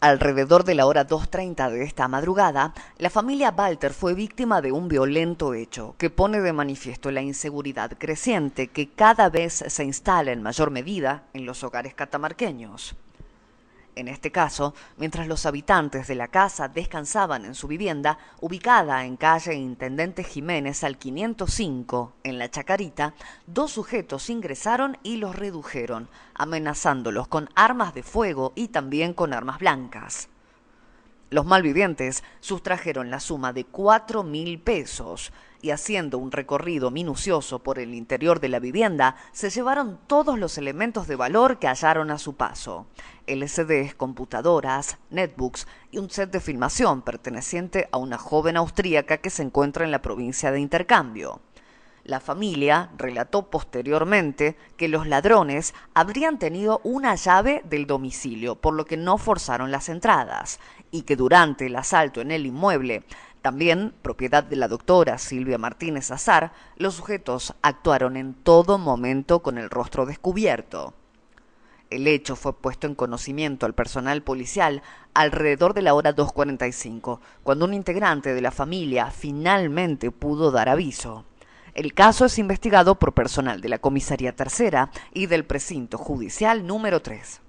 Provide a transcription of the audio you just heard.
Alrededor de la hora 2.30 de esta madrugada, la familia Walter fue víctima de un violento hecho que pone de manifiesto la inseguridad creciente que cada vez se instala en mayor medida en los hogares catamarqueños. En este caso, mientras los habitantes de la casa descansaban en su vivienda, ubicada en calle Intendente Jiménez al 505, en La Chacarita, dos sujetos ingresaron y los redujeron, amenazándolos con armas de fuego y también con armas blancas. Los malvivientes sustrajeron la suma de cuatro mil pesos y haciendo un recorrido minucioso por el interior de la vivienda, se llevaron todos los elementos de valor que hallaron a su paso. LCDs, computadoras, netbooks y un set de filmación perteneciente a una joven austríaca que se encuentra en la provincia de intercambio. La familia relató posteriormente que los ladrones habrían tenido una llave del domicilio, por lo que no forzaron las entradas, y que durante el asalto en el inmueble, también propiedad de la doctora Silvia Martínez Azar, los sujetos actuaron en todo momento con el rostro descubierto. El hecho fue puesto en conocimiento al personal policial alrededor de la hora 2.45, cuando un integrante de la familia finalmente pudo dar aviso. El caso es investigado por personal de la Comisaría Tercera y del Precinto Judicial número 3.